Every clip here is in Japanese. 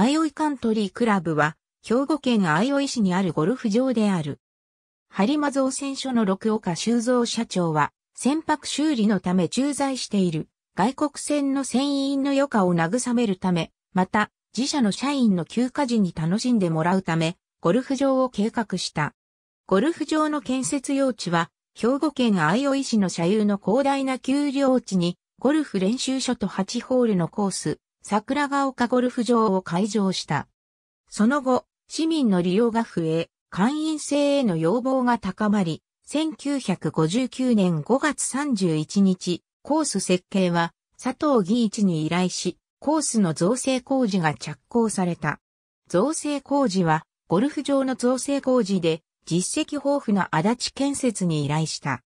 アイオイカントリークラブは、兵庫県アイオイ市にあるゴルフ場である。播磨造船所の六岡修造社長は、船舶修理のため駐在している外国船の船員の余暇を慰めるため、また、自社の社員の休暇時に楽しんでもらうため、ゴルフ場を計画した。ゴルフ場の建設用地は、兵庫県相生市の社有の広大な丘陵地に、ゴルフ練習所と8ホールのコース、桜ヶ丘ゴルフ場を開場した。その後、市民の利用が増え、会員制への要望が高まり、1959年5月31日、コース設計は佐藤義一に依頼し、コースの造成工事が着工された。造成工事は、ゴルフ場の造成工事で、実績豊富な足立建設に依頼した。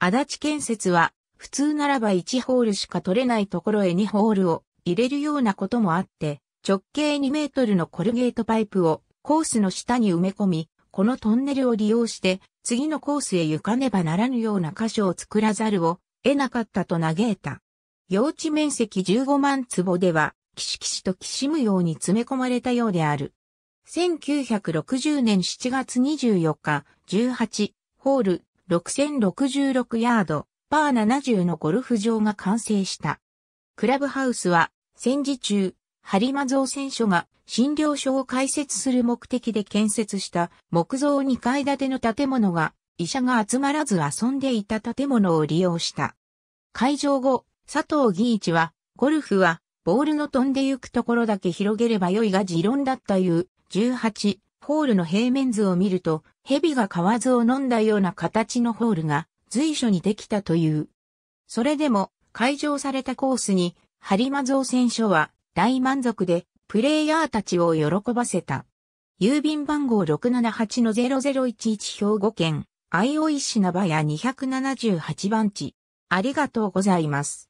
足立建設は、普通ならば1ホールしか取れないところへ2ホールを入れるようなこともあって、直径2メートルのコルゲートパイプをコースの下に埋め込み、このトンネルを利用して次のコースへ行かねばならぬような箇所を作らざるを得なかったと嘆いた。用地面積15万坪では、キシキシときしむように詰め込まれたようである。1960年7月24日、18、ホール、6066ヤード、パー70のゴルフ場が完成した。クラブハウスは戦時中、播磨造船所が診療所を開設する目的で建設した木造2階建ての建物が医者が集まらず遊んでいた建物を利用した。開場後、佐藤義一は、ゴルフは、ボールの飛んで行くところだけ広げれば良いが持論だったいう、18、ホールの平面図を見ると、蛇が蛙を飲んだような形のホールが随所にできたという。それでも、開場されたコースに播磨造船所は大満足でプレイヤーたちを喜ばせた。郵便番号678-0011兵庫県、おいしなばや278番地。ありがとうございます。